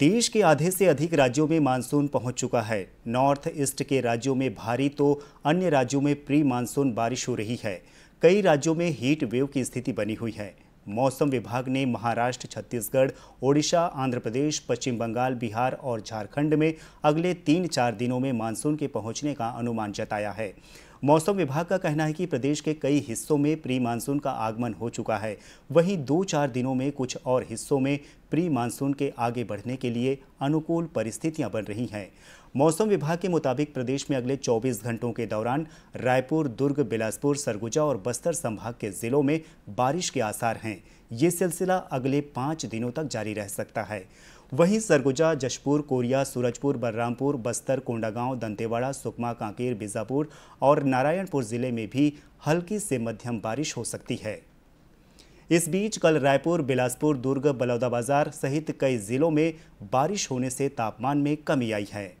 देश के आधे से अधिक राज्यों में मानसून पहुंच चुका है नॉर्थ ईस्ट के राज्यों में भारी तो अन्य राज्यों में प्री मानसून बारिश हो रही है कई राज्यों में हीट वेव की स्थिति बनी हुई है मौसम विभाग ने महाराष्ट्र छत्तीसगढ़ ओडिशा आंध्र प्रदेश पश्चिम बंगाल बिहार और झारखंड में अगले तीन चार दिनों में मानसून के पहुंचने का अनुमान जताया है मौसम विभाग का कहना है कि प्रदेश के कई हिस्सों में प्री मानसून का आगमन हो चुका है वहीं दो चार दिनों में कुछ और हिस्सों में प्री मानसून के आगे बढ़ने के लिए अनुकूल परिस्थितियां बन रही हैं मौसम विभाग के मुताबिक प्रदेश में अगले 24 घंटों के दौरान रायपुर दुर्ग बिलासपुर सरगुजा और बस्तर संभाग के जिलों में बारिश के आसार हैं ये सिलसिला अगले पाँच दिनों तक जारी रह सकता है वहीं सरगुजा जशपुर कोरिया सूरजपुर बलरामपुर बस्तर कोंडागांव दंतेवाड़ा सुकमा कांकेर बीजापुर और नारायणपुर जिले में भी हल्की से मध्यम बारिश हो सकती है इस बीच कल रायपुर बिलासपुर दुर्ग बलौदाबाजार सहित कई जिलों में बारिश होने से तापमान में कमी आई है